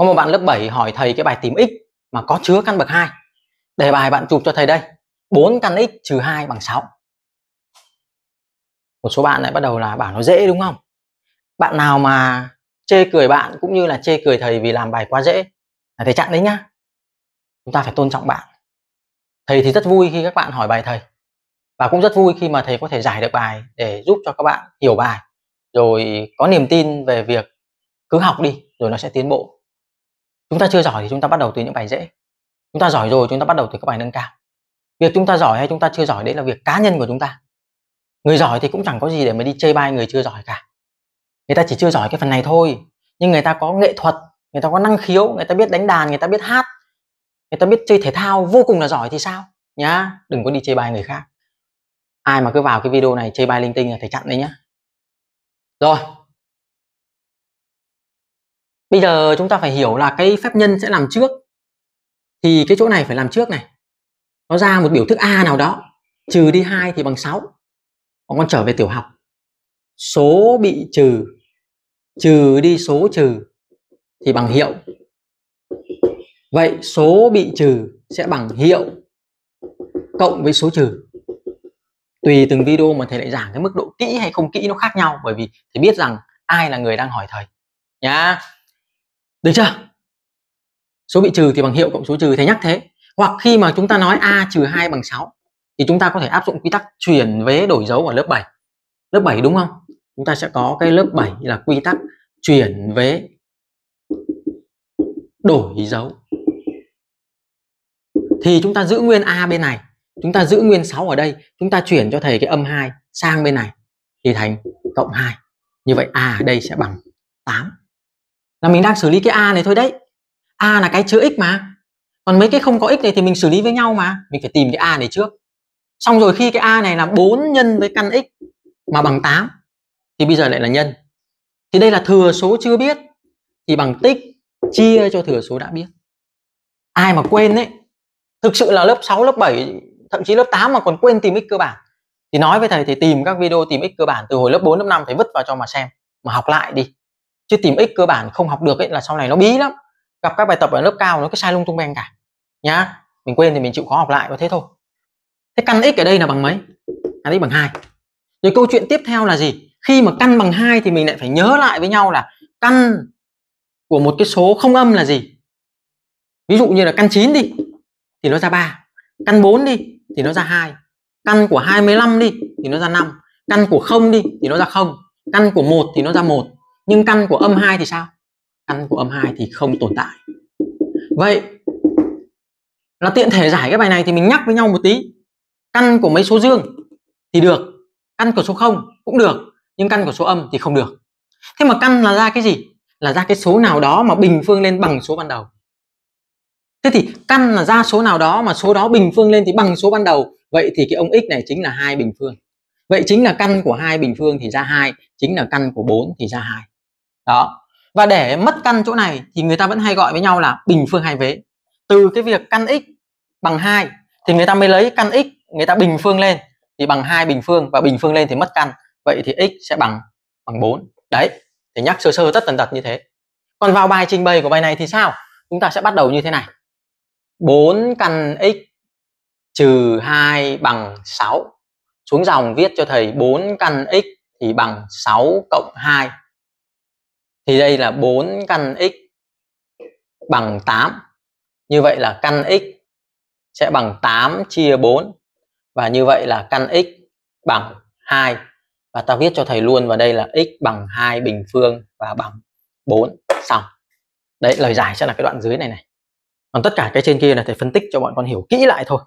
có một bạn lớp 7 hỏi thầy cái bài tìm x mà có chứa căn bậc 2 đề bài bạn chụp cho thầy đây 4 căn x trừ 2 bằng 6 một số bạn lại bắt đầu là bảo nó dễ đúng không bạn nào mà chê cười bạn cũng như là chê cười thầy vì làm bài quá dễ là thầy chặn đấy nhá chúng ta phải tôn trọng bạn thầy thì rất vui khi các bạn hỏi bài thầy và cũng rất vui khi mà thầy có thể giải được bài để giúp cho các bạn hiểu bài rồi có niềm tin về việc cứ học đi rồi nó sẽ tiến bộ chúng ta chưa giỏi thì chúng ta bắt đầu từ những bài dễ chúng ta giỏi rồi chúng ta bắt đầu từ các bài nâng cao việc chúng ta giỏi hay chúng ta chưa giỏi đấy là việc cá nhân của chúng ta người giỏi thì cũng chẳng có gì để mà đi chê bai người chưa giỏi cả người ta chỉ chưa giỏi cái phần này thôi nhưng người ta có nghệ thuật người ta có năng khiếu người ta biết đánh đàn người ta biết hát người ta biết chơi thể thao vô cùng là giỏi thì sao nhá đừng có đi chê bai người khác ai mà cứ vào cái video này chê bai linh tinh là thầy chặn đấy nhá rồi bây giờ chúng ta phải hiểu là cái phép nhân sẽ làm trước thì cái chỗ này phải làm trước này nó ra một biểu thức a nào đó trừ đi 2 thì bằng 6 còn con trở về tiểu học số bị trừ trừ đi số trừ thì bằng hiệu vậy số bị trừ sẽ bằng hiệu cộng với số trừ tùy từng video mà thầy lại giảng cái mức độ kỹ hay không kỹ nó khác nhau bởi vì thầy biết rằng ai là người đang hỏi thầy nhá được chưa? Số bị trừ thì bằng hiệu cộng số trừ thầy nhắc thế. Hoặc khi mà chúng ta nói a trừ 2 bằng 6 thì chúng ta có thể áp dụng quy tắc chuyển vế đổi dấu ở lớp 7. Lớp 7 đúng không? Chúng ta sẽ có cái lớp 7 là quy tắc chuyển vế đổi dấu. Thì chúng ta giữ nguyên a bên này, chúng ta giữ nguyên 6 ở đây, chúng ta chuyển cho thầy cái âm 2 sang bên này thì thành cộng 2. Như vậy a ở đây sẽ bằng 8 là mình đang xử lý cái a này thôi đấy a là cái chứa x mà còn mấy cái không có x này thì mình xử lý với nhau mà mình phải tìm cái a này trước xong rồi khi cái a này là 4 nhân với căn x mà bằng 8 thì bây giờ lại là nhân thì đây là thừa số chưa biết thì bằng tích chia cho thừa số đã biết ai mà quên đấy thực sự là lớp 6, lớp 7 thậm chí lớp 8 mà còn quên tìm x cơ bản thì nói với thầy thì tìm các video tìm x cơ bản từ hồi lớp 4, lớp 5 thầy vứt vào cho mà xem mà học lại đi chứ tìm x cơ bản không học được ấy là sau này nó bí lắm gặp các bài tập ở lớp cao nó cứ sai lung tung beng cả nhá mình quên thì mình chịu khó học lại và thế thôi thế căn x ở đây là bằng mấy căn x bằng hai rồi câu chuyện tiếp theo là gì khi mà căn bằng hai thì mình lại phải nhớ lại với nhau là căn của một cái số không âm là gì ví dụ như là căn 9 đi thì nó ra 3 căn 4 đi thì nó ra 2 căn của 25 đi thì nó ra 5 căn của 0 đi thì nó ra 0 căn của 1 thì nó ra 1 nhưng căn của âm 2 thì sao căn của âm 2 thì không tồn tại vậy là tiện thể giải cái bài này thì mình nhắc với nhau một tí căn của mấy số dương thì được căn của số 0 cũng được nhưng căn của số âm thì không được thế mà căn là ra cái gì là ra cái số nào đó mà bình phương lên bằng số ban đầu thế thì căn là ra số nào đó mà số đó bình phương lên thì bằng số ban đầu vậy thì cái ông x này chính là hai bình phương vậy chính là căn của hai bình phương thì ra hai chính là căn của 4 thì ra hai đó và để mất căn chỗ này thì người ta vẫn hay gọi với nhau là bình phương hai vế từ cái việc căn x bằng 2 thì người ta mới lấy căn x người ta bình phương lên thì bằng hai bình phương và bình phương lên thì mất căn vậy thì x sẽ bằng bằng 4 đấy thì nhắc sơ sơ tất tần tật như thế còn vào bài trình bày của bài này thì sao chúng ta sẽ bắt đầu như thế này 4 căn x trừ 2 bằng 6 xuống dòng viết cho thầy 4 căn x thì bằng 6 cộng 2 thì đây là 4 căn x bằng 8 như vậy là căn x sẽ bằng 8 chia 4 và như vậy là căn x bằng 2 và ta viết cho thầy luôn vào đây là x bằng 2 bình phương và bằng 4 xong đấy lời giải sẽ là cái đoạn dưới này này còn tất cả cái trên kia là thầy phân tích cho bọn con hiểu kỹ lại thôi